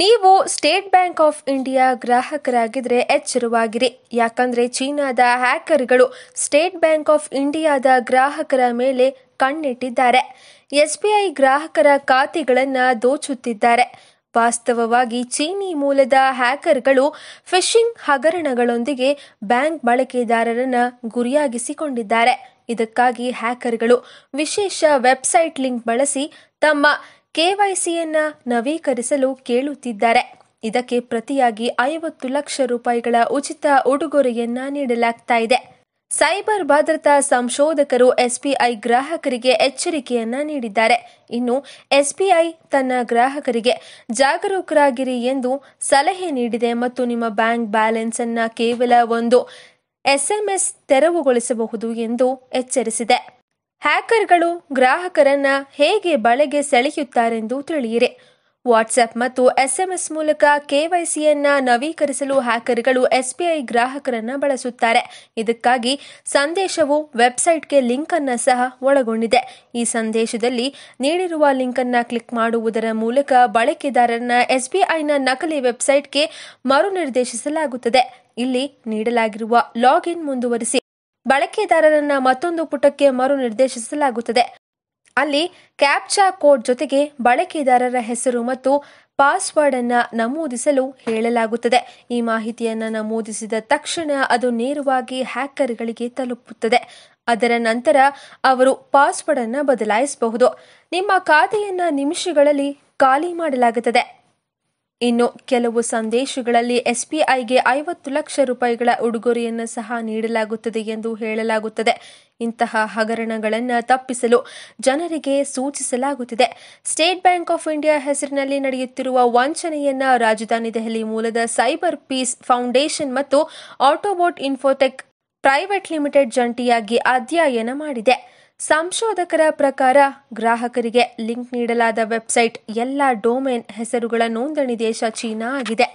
ನೀವು State Bank of India ಗ್ರಾಹಕರಾಗಿದ್ರೆ ಎಚ್ಚರವಾಗಿರಿ ಯಾಕಂದ್ರೆ ಚೀನಾದ ಹ್ಯಾಕರ್ಗಳು ಸ್ಟೇಟ್ ಬ್ಯಾಂಕ್ ಆಫ್ ಇಂಡಿಯಾದ ಗ್ರಾಹಕರ ಮೇಲೆ ಕಣ್ಣಿಟ್ಟಿದ್ದಾರೆ ಎಸ್ಬಿಐ ಗ್ರಾಹಕರ ಖಾತೆಗಳನ್ನು ದೋಚುತ್ತಿದ್ದಾರೆ ವಾಸ್ತವವಾಗಿ ಚೀನಿ ಮೂಲದ ಹ್ಯಾಕರ್ಗಳು ಫಿಶಿಂಗ್ ಹಗರಣಗಳೊಂದಿಗೆ ಬ್ಯಾಂಕ್ ಬಳಕೆದಾರರನ್ನ ಗುರಿಯಾಗಿಸಿಕೊಂಡಿದ್ದಾರೆ ಇದಕ್ಕಾಗಿ ಹ್ಯಾಕರ್ಗಳು ವಿಶೇಷ ವೆಬ್ಸೈಟ್ ಲಿಂಕ್ ಬಳಸಿ ತಮ್ಮ ಕೆವೈಸಿಯನ್ನ ನವೀಕರಿಸಲು ಕೇಳುತ್ತಿದ್ದಾರೆ ಇದಕ್ಕೆ ಪ್ರತಿಯಾಗಿ ಐವತ್ತು ಲಕ್ಷ ರೂಪಾಯಿಗಳ ಉಚಿತ ಉಡುಗೊರೆಯನ್ನ ನೀಡಲಾಗ್ತಾ ಇದೆ ಸೈಬರ್ ಭದ್ರತಾ ಸಂಶೋಧಕರು ಎಸ್ಬಿಐ ಗ್ರಾಹಕರಿಗೆ ಎಚ್ಚರಿಕೆಯನ್ನ ನೀಡಿದ್ದಾರೆ ಇನ್ನು ಎಸ್ಬಿಐ ತನ್ನ ಗ್ರಾಹಕರಿಗೆ ಜಾಗರೂಕರಾಗಿರಿ ಎಂದು ಸಲಹೆ ನೀಡಿದೆ ಮತ್ತು ನಿಮ್ಮ ಬ್ಯಾಂಕ್ ಬ್ಯಾಲೆನ್ಸ್ ಅನ್ನ ಕೇವಲ ಒಂದು ಎಸ್ಎಂಎಸ್ ತೆರವುಗೊಳಿಸಬಹುದು ಎಂದು ಎಚ್ಚರಿಸಿದೆ ಹ್ಯಾಕರ್ಗಳು ಗ್ರಾಹಕರನ್ನ ಹೇಗೆ ಬಳೆಗೆ ಸೆಳೆಯುತ್ತಾರೆಂದು ತಿಳಿಯಿರಿ ವಾಟ್ಸ್ಆಪ್ ಮತ್ತು ಎಸ್ಎಂಎಸ್ ಮೂಲಕ ಕೆವೈಸಿಯನ್ನ ನವೀಕರಿಸಲು ಹ್ಯಾಕರ್ಗಳು ಎಸ್ಬಿಐ ಗ್ರಾಹಕರನ್ನ ಬಳಸುತ್ತಾರೆ ಇದಕ್ಕಾಗಿ ಸಂದೇಶವು ವೆಬ್ಸೈಟ್ಗೆ ಲಿಂಕ್ ಅನ್ನ ಸಹ ಒಳಗೊಂಡಿದೆ ಈ ಸಂದೇಶದಲ್ಲಿ ನೀಡಿರುವ ಲಿಂಕ್ ಅನ್ನ ಕ್ಲಿಕ್ ಮಾಡುವುದರ ಮೂಲಕ ಬಳಕೆದಾರರನ್ನ ಎಸ್ಬಿಐನ ನಕಲಿ ವೆಬ್ಸೈಟ್ಗೆ ಮರುನಿರ್ದೇಶಿಸಲಾಗುತ್ತದೆ ಇಲ್ಲಿ ನೀಡಲಾಗಿರುವ ಲಾಗಿನ್ ಮುಂದುವರಿಸಿ ಬಳಕೆದಾರರನ್ನ ಮತ್ತೊಂದು ಪುಟಕ್ಕೆ ಮರು ನಿರ್ದೇಶಿಸಲಾಗುತ್ತದೆ ಅಲ್ಲಿ ಕ್ಯಾಪ್ಚಾ ಕೋಡ್ ಜೊತೆಗೆ ಬಳಕೆದಾರರ ಹೆಸರು ಮತ್ತು ಪಾಸ್ವರ್ಡ್ ಅನ್ನ ನಮೂದಿಸಲು ಹೇಳಲಾಗುತ್ತದೆ ಈ ಮಾಹಿತಿಯನ್ನು ನಮೂದಿಸಿದ ತಕ್ಷಣ ಅದು ನೇರವಾಗಿ ಹ್ಯಾಕರ್ಗಳಿಗೆ ತಲುಪುತ್ತದೆ ಅದರ ನಂತರ ಅವರು ಪಾಸ್ವರ್ಡ್ ಅನ್ನು ಬದಲಾಯಿಸಬಹುದು ನಿಮ್ಮ ಖಾತೆಯನ್ನ ನಿಮಿಷಗಳಲ್ಲಿ ಖಾಲಿ ಮಾಡಲಾಗುತ್ತದೆ ಇನ್ನು ಕೆಲವು ಸಂದೇಶಗಳಲ್ಲಿ ಎಸ್ಬಿಐಗೆ ಐವತ್ತು ಲಕ್ಷ ರೂಪಾಯಿಗಳ ಉಡುಗೊರೆಯನ್ನು ಸಹ ನೀಡಲಾಗುತ್ತದೆ ಎಂದು ಹೇಳಲಾಗುತ್ತದೆ ಇಂತಹ ಹಗರಣಗಳನ್ನು ತಪ್ಪಿಸಲು ಜನರಿಗೆ ಸೂಚಿಸಲಾಗುತ್ತಿದೆ ಸ್ಟೇಟ್ ಬ್ಯಾಂಕ್ ಆಫ್ ಇಂಡಿಯಾ ಹೆಸರಿನಲ್ಲಿ ನಡೆಯುತ್ತಿರುವ ವಂಚನೆಯನ್ನ ರಾಜಧಾನಿ ದೆಹಲಿ ಮೂಲದ ಸೈಬರ್ ಪೀಸ್ ಫೌಂಡೇಶನ್ ಮತ್ತು ಆಟೋಬೋಟ್ ಇನ್ಫೋಟೆಕ್ ಪ್ರೈವೇಟ್ ಲಿಮಿಟೆಡ್ ಜಂಟಿಯಾಗಿ ಅಧ್ಯಯನ ಮಾಡಿದೆ ಸಂಶೋಧಕರ ಪ್ರಕಾರ ಗ್ರಾಹಕರಿಗೆ ಲಿಂಕ್ ನೀಡಲಾದ ವೆಬ್ಸೈಟ್ ಎಲ್ಲ ಡೊಮೇನ್ ಹೆಸರುಗಳ ನೋಂದಣಿ ದೇಶ ಚೀನಾ ಆಗಿದೆ